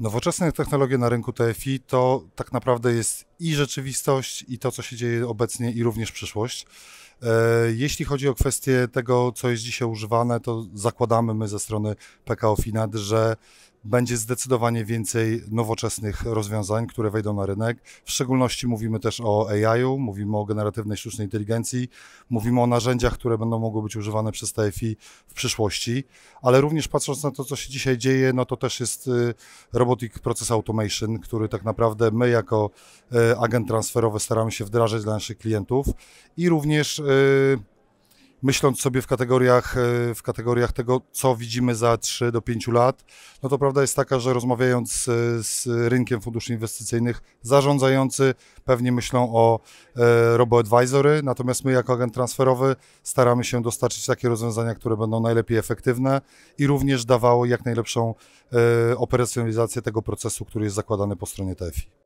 Nowoczesne technologie na rynku TFI to tak naprawdę jest i rzeczywistość, i to, co się dzieje obecnie, i również przyszłość. E, jeśli chodzi o kwestię tego, co jest dzisiaj używane, to zakładamy my ze strony PKO Finat, że będzie zdecydowanie więcej nowoczesnych rozwiązań, które wejdą na rynek. W szczególności mówimy też o AI-u, mówimy o generatywnej sztucznej inteligencji, mówimy o narzędziach, które będą mogły być używane przez TFI w przyszłości, ale również patrząc na to, co się dzisiaj dzieje, no to też jest y, Robotic Process Automation, który tak naprawdę my jako y, agent transferowy staramy się wdrażać dla naszych klientów i również y, myśląc sobie w kategoriach, e, w kategoriach tego, co widzimy za 3 do 5 lat, no to prawda jest taka, że rozmawiając e, z, rynkiem funduszy inwestycyjnych, zarządzający pewnie myślą o e, robo-advisory, natomiast my jako agent transferowy staramy się dostarczyć takie rozwiązania, które będą najlepiej efektywne i również dawały jak najlepszą operacjonalizację tego procesu, który jest zakładany po stronie TFI.